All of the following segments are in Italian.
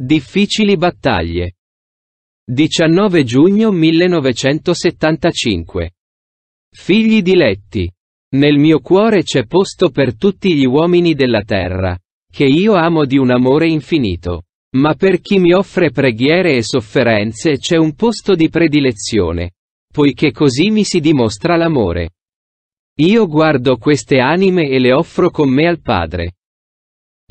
Difficili battaglie. 19 giugno 1975. Figli diletti. Nel mio cuore c'è posto per tutti gli uomini della terra, che io amo di un amore infinito. Ma per chi mi offre preghiere e sofferenze c'è un posto di predilezione, poiché così mi si dimostra l'amore. Io guardo queste anime e le offro con me al Padre.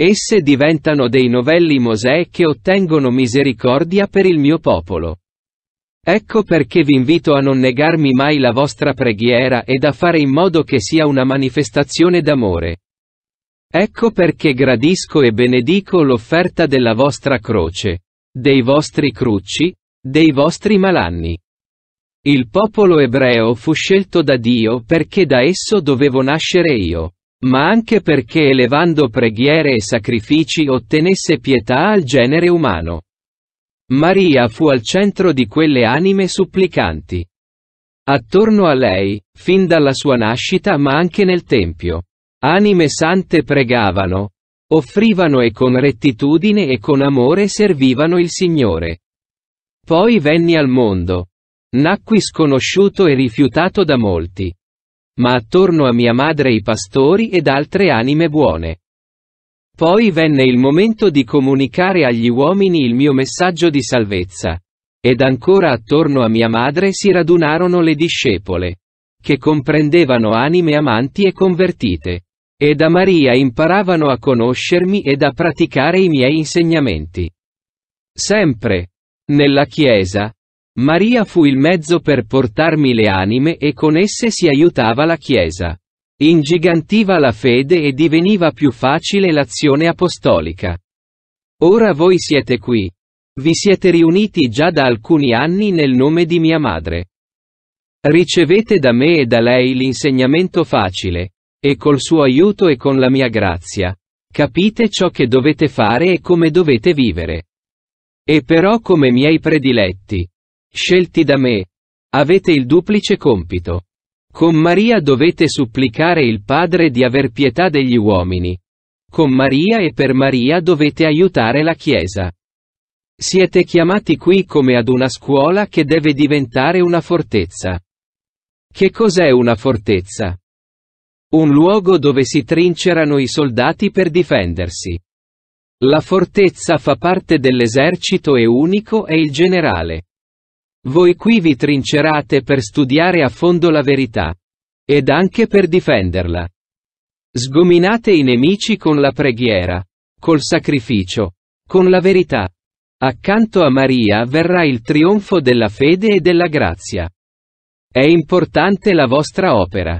Esse diventano dei novelli Mosè che ottengono misericordia per il mio popolo. Ecco perché vi invito a non negarmi mai la vostra preghiera ed a fare in modo che sia una manifestazione d'amore. Ecco perché gradisco e benedico l'offerta della vostra croce, dei vostri crucci, dei vostri malanni. Il popolo ebreo fu scelto da Dio perché da esso dovevo nascere io ma anche perché elevando preghiere e sacrifici ottenesse pietà al genere umano. Maria fu al centro di quelle anime supplicanti. Attorno a lei, fin dalla sua nascita ma anche nel Tempio, anime sante pregavano, offrivano e con rettitudine e con amore servivano il Signore. Poi venni al mondo. Nacqui sconosciuto e rifiutato da molti ma attorno a mia madre i pastori ed altre anime buone. Poi venne il momento di comunicare agli uomini il mio messaggio di salvezza. Ed ancora attorno a mia madre si radunarono le discepole, che comprendevano anime amanti e convertite. E da Maria imparavano a conoscermi ed a praticare i miei insegnamenti. Sempre, nella Chiesa, Maria fu il mezzo per portarmi le anime e con esse si aiutava la Chiesa. Ingigantiva la fede e diveniva più facile l'azione apostolica. Ora voi siete qui. Vi siete riuniti già da alcuni anni nel nome di mia madre. Ricevete da me e da lei l'insegnamento facile, e col suo aiuto e con la mia grazia. Capite ciò che dovete fare e come dovete vivere. E però come miei prediletti, Scelti da me, avete il duplice compito. Con Maria dovete supplicare il Padre di aver pietà degli uomini. Con Maria e per Maria dovete aiutare la Chiesa. Siete chiamati qui come ad una scuola che deve diventare una fortezza. Che cos'è una fortezza? Un luogo dove si trincerano i soldati per difendersi. La fortezza fa parte dell'esercito e unico è il generale. Voi qui vi trincerate per studiare a fondo la verità. Ed anche per difenderla. Sgominate i nemici con la preghiera, col sacrificio, con la verità. Accanto a Maria verrà il trionfo della fede e della grazia. È importante la vostra opera.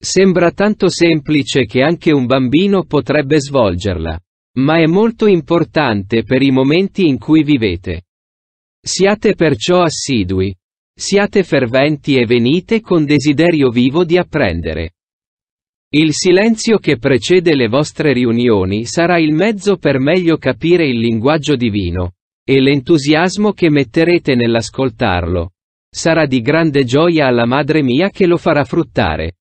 Sembra tanto semplice che anche un bambino potrebbe svolgerla, ma è molto importante per i momenti in cui vivete. Siate perciò assidui. Siate ferventi e venite con desiderio vivo di apprendere. Il silenzio che precede le vostre riunioni sarà il mezzo per meglio capire il linguaggio divino, e l'entusiasmo che metterete nell'ascoltarlo. Sarà di grande gioia alla Madre mia che lo farà fruttare.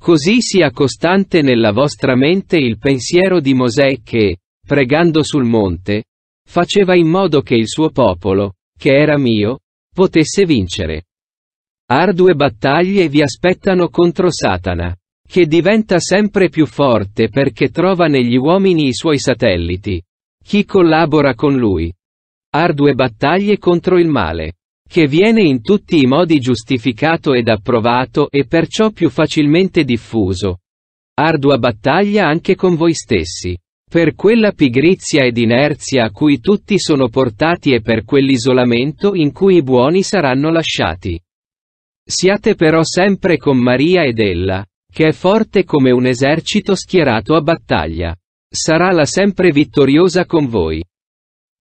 Così sia costante nella vostra mente il pensiero di Mosè che, pregando sul monte, Faceva in modo che il suo popolo, che era mio, potesse vincere. Ardue battaglie vi aspettano contro Satana, che diventa sempre più forte perché trova negli uomini i suoi satelliti. Chi collabora con lui? Ardue battaglie contro il male, che viene in tutti i modi giustificato ed approvato e perciò più facilmente diffuso. Ardua battaglia anche con voi stessi per quella pigrizia ed inerzia a cui tutti sono portati e per quell'isolamento in cui i buoni saranno lasciati. Siate però sempre con Maria ed ella, che è forte come un esercito schierato a battaglia. Sarà la sempre vittoriosa con voi.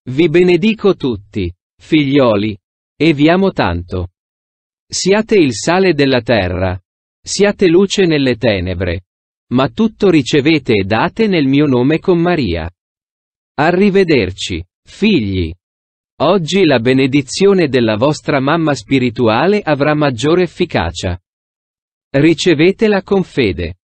Vi benedico tutti, figlioli, e vi amo tanto. Siate il sale della terra. Siate luce nelle tenebre ma tutto ricevete e date nel mio nome con Maria. Arrivederci, figli. Oggi la benedizione della vostra mamma spirituale avrà maggiore efficacia. Ricevetela con fede.